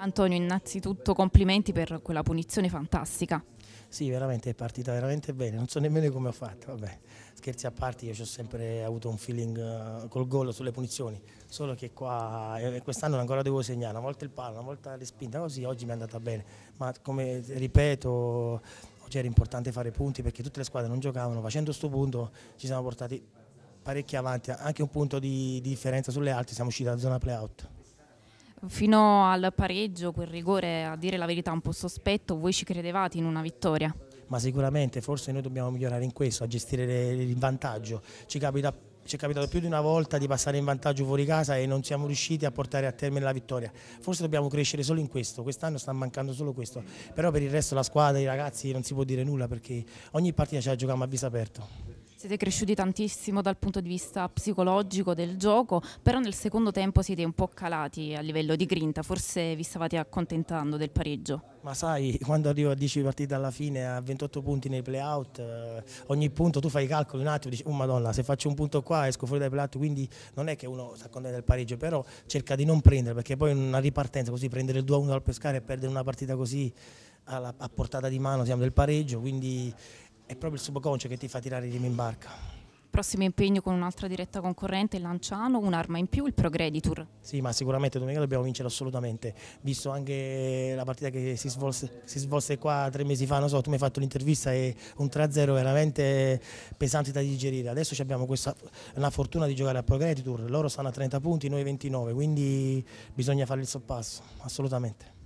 Antonio, innanzitutto complimenti per quella punizione fantastica. Sì, veramente è partita veramente bene, non so nemmeno come ho fatto, vabbè. Scherzi a parte, io ho sempre avuto un feeling uh, col gol sulle punizioni, solo che qua eh, quest'anno ancora devo segnare, una volta il palo, una volta le spinta, così oggi mi è andata bene, ma come ripeto oggi era importante fare punti perché tutte le squadre non giocavano, facendo questo punto ci siamo portati parecchi avanti, anche un punto di, di differenza sulle altre, siamo usciti dalla zona playout fino al pareggio, quel rigore a dire la verità un po' sospetto, voi ci credevate in una vittoria? Ma sicuramente, forse noi dobbiamo migliorare in questo, a gestire il vantaggio. Ci capita ci è capitato più di una volta di passare in vantaggio fuori casa e non siamo riusciti a portare a termine la vittoria. Forse dobbiamo crescere solo in questo, quest'anno sta mancando solo questo, però per il resto la squadra, i ragazzi non si può dire nulla perché ogni partita ce la giochiamo a viso aperto. Siete cresciuti tantissimo dal punto di vista psicologico del gioco, però nel secondo tempo siete un po' calati a livello di grinta, forse vi stavate accontentando del pareggio. Ma sai, quando arrivo a 10 partite alla fine, a 28 punti nei playout, eh, ogni punto tu fai i calcoli un attimo, dici, oh madonna, se faccio un punto qua esco fuori dai playout, quindi non è che uno si accontenta del pareggio, però cerca di non prendere, perché poi una ripartenza così, prendere il 2-1 dal pescare e perdere una partita così alla, a portata di mano, siamo del pareggio, quindi è proprio il subconcio che ti fa tirare di me in barca. Prossimo impegno con un'altra diretta concorrente, Lanciano, un'arma in più, il Progreditur. Sì, ma sicuramente domenica dobbiamo vincere assolutamente, visto anche la partita che si svolse, si svolse qua tre mesi fa, non so, tu mi hai fatto l'intervista e un 3-0 veramente pesante da digerire. Adesso abbiamo questa, la fortuna di giocare al Progreditur, loro stanno a 30 punti, noi 29, quindi bisogna fare il soppasso, assolutamente.